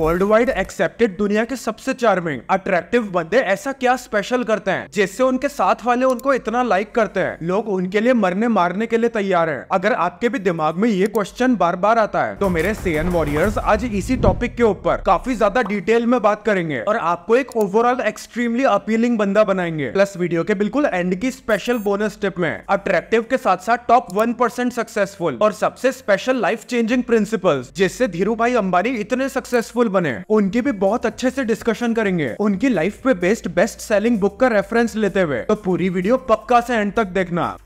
world wide accepted दुनिया के सबसे चार्मिंग अट्रैक्टिव बंदे ऐसा क्या स्पेशल करते हैं जिससे उनके साथ वाले उनको इतना लाइक करते हैं लोग उनके लिए मरने मारने के लिए तैयार हैं अगर आपके भी दिमाग में ये क्वेश्चन बार बार आता है तो मेरे सीएन वॉरियर्स आज इसी टॉपिक के ऊपर काफी ज्यादा डिटेल में बात करेंगे और आपको एक ओवरऑल एक्सट्रीमली अपीलिंग बंदा बनाएंगे प्लस वीडियो के बिल्कुल एंड की स्पेशल बोनस टिप में अट्रैक्टिव के साथ साथ टॉप वन सक्सेसफुल और सबसे स्पेशल लाइफ चेंजिंग प्रिंसिपल जिससे धीरू भाई अंबानी इतने सक्सेसफुल सक्सेसफुल बने उनके भी बहुत अच्छे से डिस्कशन करेंगे उनकी लाइफ पे बेस्ट बेस्ट सेलिंग बुक का रेफरेंस लेते हुए तो पूरी वीडियो पक्का से एंड तक देखना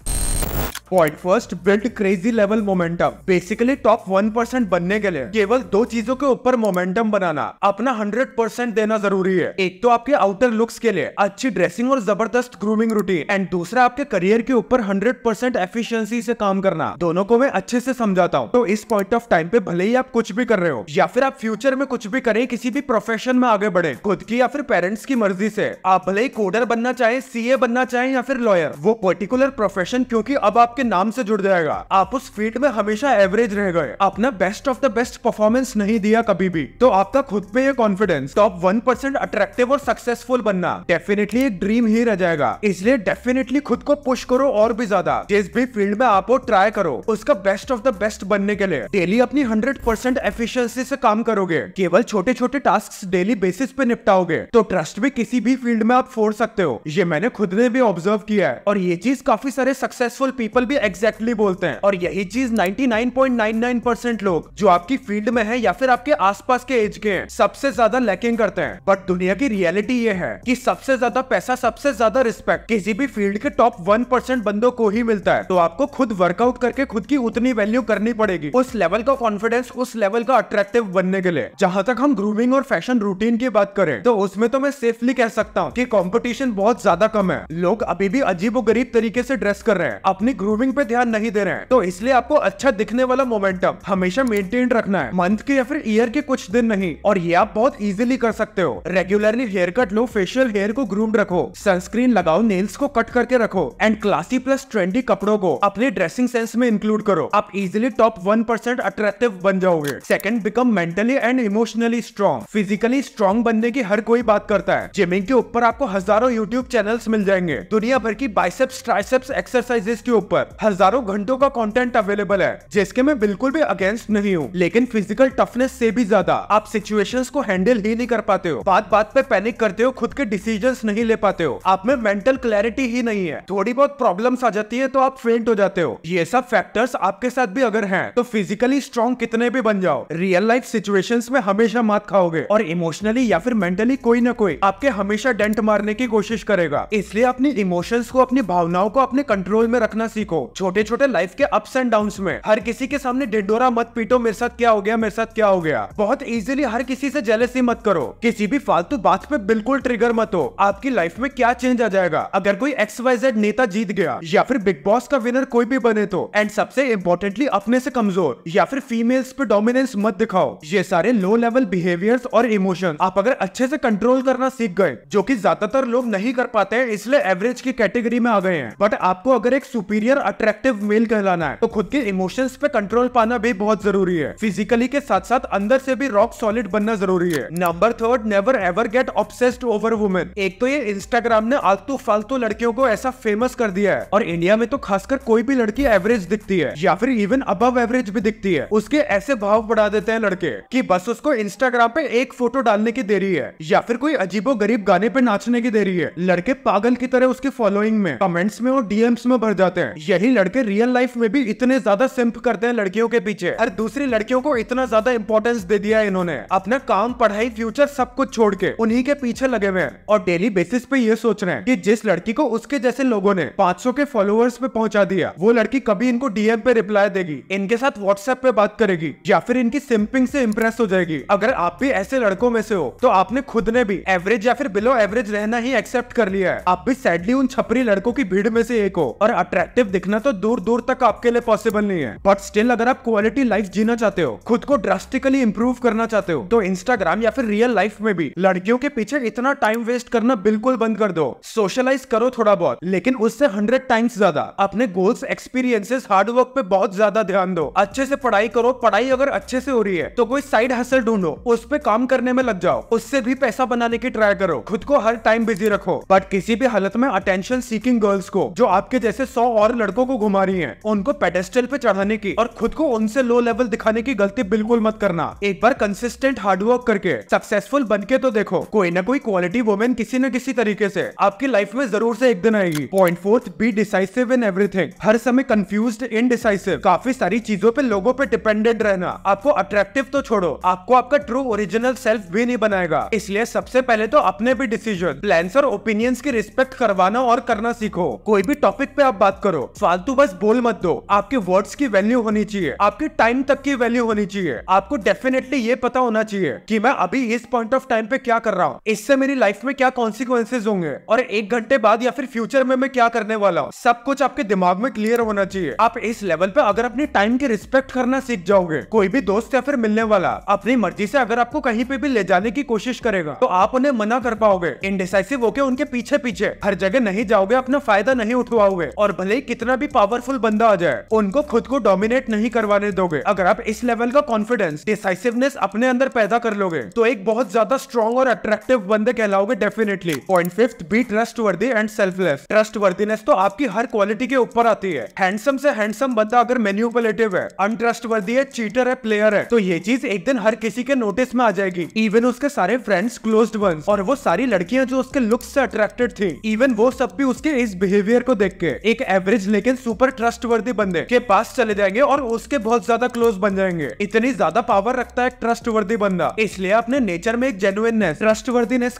point first build crazy level momentum basically top one percent बनने के लिए केवल दो चीजों के ऊपर मोमेंटम बनाना अपना हंड्रेड परसेंट देना जरूरी है एक तो आपके आउटर लुक्स के लिए अच्छी ड्रेसिंग और जबरदस्त ग्रूमिंग रूटीन एंड दूसरा आपके करियर के ऊपर हंड्रेड परसेंट एफिशियंसी से काम करना दोनों को मैं अच्छे से समझाता हूँ तो इस पॉइंट ऑफ टाइम पे भले ही आप कुछ भी कर रहे हो या फिर आप फ्यूचर में कुछ भी करें किसी भी प्रोफेशन में आगे बढ़े खुद की या फिर पेरेंट्स की मर्जी से आप भले ही कोडर बनना चाहे सीए बनना चाहे या फिर लॉयर वो पर्टिकुलर प्रोफेशन क्योंकि अब आप आपके नाम से जुड़ जाएगा आप उस फील्ड में हमेशा एवरेज रह गए आपने best of the best performance नहीं दिया कभी भी तो आपका खुद पे ये confidence top one percent attractive और सक्सेसफुल बनना डेफिनेटली एक ड्रीम ही रह जाएगा इसलिए डेफिनेटली खुद को पुश करो और भी ज्यादा जिस भी फील्ड में आप ट्राई करो उसका बेस्ट ऑफ द बेस्ट बनने के लिए डेली अपनी हंड्रेड परसेंट एफिशियंसी से काम करोगे केवल छोटे छोटे टास्क डेली बेसिस पे निपटाओगे तो ट्रस्ट भी किसी भी फील्ड में आप फोड़ सकते हो ये मैंने खुद ने भी ऑब्जर्व किया है और ये चीज काफी सारे सक्सेसफुल पीपल भी एग्जैक्टली बोलते हैं और यही चीज 99.99% लोग जो आपकी फील्ड में है या फिर आपके आसपास के एज के हैं सबसे ज्यादा लैकिंग करते हैं बट दुनिया की रियलिटी ये है कि सबसे ज्यादा पैसा सबसे ज्यादा रिस्पेक्ट किसी भी फील्ड के टॉप वन परसेंट बंदों को ही मिलता है तो आपको खुद वर्कआउट करके खुद की उतनी वैल्यू करनी पड़ेगी उस लेवल का कॉन्फिडेंस उस लेवल का अट्रैक्टिव बनने के लिए जहां तक हम ग्रूमिंग और फैशन रूटीन की बात करें तो उसमें तो मैं सेफली कह सकता हूँ की कॉम्पिटिशन बहुत ज्यादा कम है लोग अभी भी अजीब गरीब तरीके से ड्रेस कर रहे हैं अपनी ग्रूम मूविंग पे ध्यान नहीं दे रहे हैं तो इसलिए आपको अच्छा दिखने वाला मोमेंटम हमेशा मेंटेन रखना है मंथ के या फिर ईयर के कुछ दिन नहीं और ये आप बहुत इजीली कर सकते हो रेगुलरली हेयर कट लो फेशियल हेयर को ग्रूम्ड रखो सनस्क्रीन लगाओ नेल्स को कट करके रखो एंड क्लासी प्लस ट्रेंडी कपड़ों को अपने ड्रेसिंग सेंस में इंक्लूड करो आप easily top one percent attractive बन जाओगे second become mentally and emotionally strong physically strong बनने की हर कोई बात करता है जिमिंग के ऊपर आपको हजारों यूट्यूब चैनल मिल जाएंगे दुनिया भर की बाइसेप्स ट्राइसेप्स एक्सरसाइजेस के ऊपर पर हजारों घंटों का कंटेंट अवेलेबल है जिसके मैं बिल्कुल भी अगेंस्ट नहीं हूँ लेकिन फिजिकल टफनेस से भी ज्यादा आप सिचुएशन को हैंडल ही नहीं कर पाते हो बात बात पे पैनिक करते हो खुद के डिसीजन नहीं ले पाते हो आप में मेंटल क्लैरिटी ही नहीं है थोड़ी बहुत प्रॉब्लम आ जाती है तो आप फेंट हो जाते हो ये सब फैक्टर्स आपके साथ भी अगर हैं तो फिजिकली स्ट्रॉन्ग कितने भी बन जाओ रियल लाइफ सिचुएशंस में हमेशा मात खाओगे और इमोशनली या फिर मेंटली कोई ना कोई आपके हमेशा डेंट मारने की कोशिश करेगा इसलिए अपनी इमोशंस को अपनी भावनाओं को अपने कंट्रोल में रखना सीखो को छोटे छोटे लाइफ के अप्स एंड डाउन में हर किसी के सामने ढिंडोरा मत पीटो मेरे साथ क्या हो गया मेरे साथ क्या हो गया बहुत इजिली हर किसी से जेलसी मत करो किसी भी फालतू बात पे बिल्कुल ट्रिगर मत हो आपकी लाइफ में क्या चेंज आ जाएगा अगर कोई एक्स वाई जेड नेता जीत गया या फिर बिग बॉस का विनर कोई भी बने तो एंड सबसे इम्पोर्टेंटली अपने से कमजोर या फिर फीमेल्स पे डोमिनेंस मत दिखाओ ये सारे लो लेवल बिहेवियर्स और इमोशन आप अगर अच्छे से कंट्रोल करना सीख गए जो की ज्यादातर लोग नहीं कर पाते हैं इसलिए एवरेज की कैटेगरी में आ गए हैं बट आपको अगर एक सुपीरियर अट्रैक्टिव मेल कहलाना है तो खुद के इमोशंस पे कंट्रोल पाना भी बहुत जरूरी है फिजिकली के साथ साथ अंदर से भी रॉक सॉलिड बनना जरूरी है number third never ever get obsessed over women एक तो ये इंस्टाग्राम ने आलतू फालतू लड़कियों को ऐसा फेमस कर दिया है और इंडिया में तो खासकर कोई भी लड़की एवरेज दिखती है या फिर इवन अब एवरेज भी दिखती है उसके ऐसे भाव बढ़ा देते हैं लड़के की बस उसको इंस्टाग्राम पे एक फोटो डालने की देरी है या फिर कोई अजीबो गरीब गाने पे नाचने की देरी है लड़के पागल की तरह उसकी फॉलोइंग में कमेंट्स में और डीएम्स में भर जाते हैं यही लड़के रियल लाइफ में भी इतने ज्यादा सिंप करते हैं लड़कियों के पीछे और दूसरी लड़कियों को इतना ज्यादा इंपॉर्टेंस दे दिया है इन्होंने अपना काम पढ़ाई फ्यूचर सब कुछ छोड़ के उन्हीं के पीछे लगे हुए हैं और डेली बेसिस पे ये सोच रहे हैं की जिस लड़की को उसके जैसे लोगो ने पाँच के फॉलोअर्स पे पहुँचा दिया वो लड़की कभी इनको डीएम पे रिप्लाई देगी इनके साथ व्हाट्सएप पे बात करेगी या फिर इनकी सिंपिंग से इम्प्रेस हो जाएगी अगर आप भी ऐसे लड़कों में से हो तो आपने खुद ने भी एवरेज या फिर बिलो एवरेज रहना ही एक्सेप्ट कर लिया है आप भी सैडली उन छपरी लड़कों की भीड़ में से एक हो और अट्रैक्टिव दिखना तो दूर दूर तक आपके लिए पॉसिबल नहीं है बट स्टिल अगर आप क्वालिटी लाइफ जीना चाहते हो खुद को ड्रास्टिकली इम्प्रूव करना चाहते हो तो इंस्टाग्राम या फिर रियल लाइफ में भी लड़कियों के पीछे इतना टाइम वेस्ट करना बिल्कुल बंद कर दो सोशलाइज करो थोड़ा बहुत लेकिन उससे हंड्रेड टाइम्स ज्यादा अपने गोल्स एक्सपीरियंसेस हार्डवर्क पे बहुत ज्यादा ध्यान दो अच्छे से पढ़ाई करो पढ़ाई अगर अच्छे से हो रही है तो कोई साइड हसल ढूंढो उस पर काम करने में लग जाओ उससे भी पैसा बनाने की ट्राई करो खुद को हर टाइम बिजी रखो बट किसी भी हालत में अटेंशन सीकिंग गर्ल्स को जो आपके जैसे सौ और लड़कों को घुमा रही है उनको पेटेस्टल पे चढ़ाने की और खुद को उनसे लो लेवल दिखाने की गलती बिल्कुल मत करना एक बार कंसिस्टेंट हार्डवर्क करके सक्सेसफुल बन के तो देखो कोई ना कोई क्वालिटी वुमेन किसी न किसी तरीके ऐसी आपकी लाइफ में जरूर ऐसी एक दिन आएगी point fourth be decisive in everything हर समय कंफ्यूज इनडिसाइसिव काफी सारी चीजों पे लोगों पे डिपेंडेंट रहना आपको अट्रैक्टिव तो छोड़ो आपको आपका ट्रू ओरिजिनल सेल्फ भी नहीं बनाएगा इसलिए सबसे पहले तो अपने भी डिसीजन प्लान और ओपिनियंस की रिस्पेक्ट करवाना और करना सीखो कोई भी टॉपिक पे आप बात करो फालतू बस बोल मत दो आपके वर्ड्स की वैल्यू होनी चाहिए आपके टाइम तक की वैल्यू होनी चाहिए आपको डेफिनेटली ये पता होना चाहिए कि मैं अभी इस पॉइंट ऑफ टाइम पे क्या कर रहा हूँ इससे मेरी लाइफ में क्या कॉन्सिक्वेंसेज होंगे और एक घंटे बाद या फिर फ्यूचर में मैं क्या करने वाला हूँ सब कुछ आपके दिमाग में क्लियर होना चाहिए आप इस लेवल पे अगर अपने टाइम की रिस्पेक्ट करना सीख जाओगे कोई भी दोस्त या फिर मिलने वाला अपनी मर्जी से अगर आपको कहीं पे भी ले जाने की कोशिश करेगा तो आप उन्हें मना कर पाओगे इनडिसाइसिव होके उनके पीछे पीछे हर जगह नहीं जाओगे अपना फायदा नहीं उठवाओगे और भले ही कितना कितना भी पावरफुल बंदा आ जाए उनको खुद को डोमिनेट नहीं करवाने दोगे अगर आप इस लेवल का कॉन्फिडेंस डिसाइसिवनेस अपने अंदर पैदा कर लोगे तो एक बहुत ज्यादा स्ट्रॉन्ग और अट्रैक्टिव बंदे कहलाओगे definitely point fifth be trustworthy and selfless trustworthiness तो आपकी हर क्वालिटी के ऊपर आती है हैंडसम से हैंडसम बंदा अगर मेन्यूपुलेटिव है अनट्रस्ट वर्दी है चीटर है प्लेयर है तो ये चीज एक दिन हर किसी के नोटिस में आ जाएगी इवन उसके सारे फ्रेंड्स क्लोज वंस और वो सारी लड़कियां जो उसके लुक्स से अट्रैक्टेड थी इवन वो सब भी उसके इस बिहेवियर को देख के एक एवरेज लेकिन सुपर ट्रस्ट बंदे के पास चले जाएंगे और उसके बहुत ज्यादा क्लोज बन जाएंगे इतनी ज्यादा पावर रखता है ट्रस्ट बंदा इसलिए अपने नेचर में एक जेनुअननेस ट्रस्ट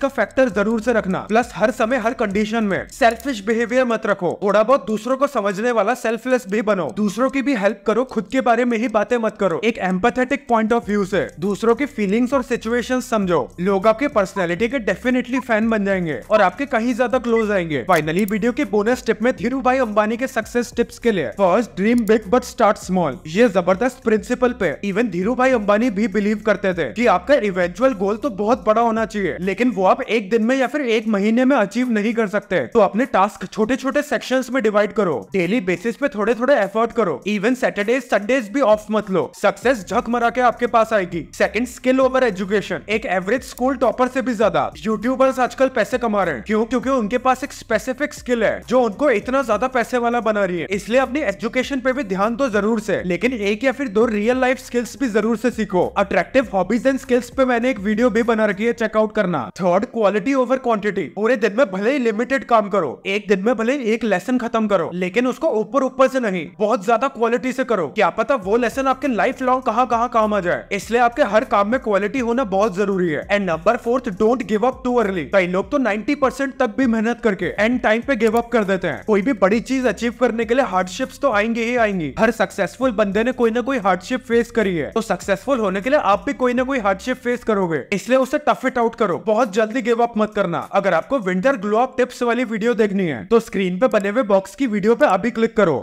का फैक्टर जरूर से रखना प्लस हर समय हर कंडीशन में सेल्फिश बिहेवियर मत रखो थोड़ा बहुत दूसरों को समझने वाला सेल्फलेस भी बनो दूसरों की भी हेल्प करो खुद के बारे में ही बातें मत करो एक एम्पथेटिक पॉइंट ऑफ व्यू से दूसरों की फीलिंग्स और सिचुएशन समझो लोग आपके पर्सनैलिटी के डेफिनेटली फैन बन जाएंगे और आपके कहीं ज्यादा क्लोज आएंगे फाइनली वीडियो के बोनस स्टेप में धीरू भाई अंबानी के सक्सेस सक्सेस टिप्स के लिए first dream big but start small ये जबरदस्त प्रिंसिपल पे इवन धीरू भाई अंबानी भी बिलीव करते थे कि आपका इवेंचुअल गोल तो बहुत बड़ा होना चाहिए लेकिन वो आप एक दिन में या फिर एक महीने में अचीव नहीं कर सकते तो अपने टास्क छोटे छोटे सेक्शन में डिवाइड करो डेली बेसिस पे थोड़े थोड़े एफर्ट करो इवन सैटरडे संडेज भी ऑफ मत लो सक्सेस झक मरा के आपके पास आएगी सेकंड स्किल ओवर एजुकेशन एक एवरेज स्कूल टॉपर से भी ज्यादा यूट्यूबर्स आजकल पैसे कमा रहे हैं क्यों क्योंकि उनके पास एक स्पेसिफिक स्किल है जो उनको इतना ज्यादा पैसे वाला बना बना रही है इसलिए अपनी एजुकेशन पे भी ध्यान दो जरूर से लेकिन एक या फिर दो रियल लाइफ स्किल्स भी जरूर से सीखो अट्रैक्टिव हॉबीज एंड स्किल्स पे मैंने एक वीडियो भी बना रखी है चेकआउट करना थर्ड क्वालिटी ओवर क्वांटिटी पूरे दिन में भले ही लिमिटेड काम करो एक दिन में भले एक लेसन खत्म करो लेकिन उसको ऊपर ऊपर से नहीं बहुत ज्यादा क्वालिटी से करो क्या पता वो लेसन आपके लाइफ लॉन्ग कहाँ कहाँ काम आ जाए इसलिए आपके हर काम में क्वालिटी होना बहुत जरूरी है and number fourth don't give up too early कई लोग तो नाइन्टी तक भी मेहनत करके एंड टाइम पे गिव अप कर देते हैं कोई भी बड़ी चीज अचीव करने के लिए हार्डशिप्स तो आएंगे ही आएंगे हर सक्सेसफुल बंदे ने कोई ना कोई हार्डशिप फेस करी है तो सक्सेसफुल होने के लिए आप भी कोई ना कोई हार्डशिप फेस करोगे इसलिए उसे टफ इट आउट करो बहुत जल्दी गिव अप मत करना अगर आपको विंटर ग्लो अप टिप्स वाली वीडियो देखनी है तो स्क्रीन पे बने हुए बॉक्स की वीडियो पे अभी क्लिक करो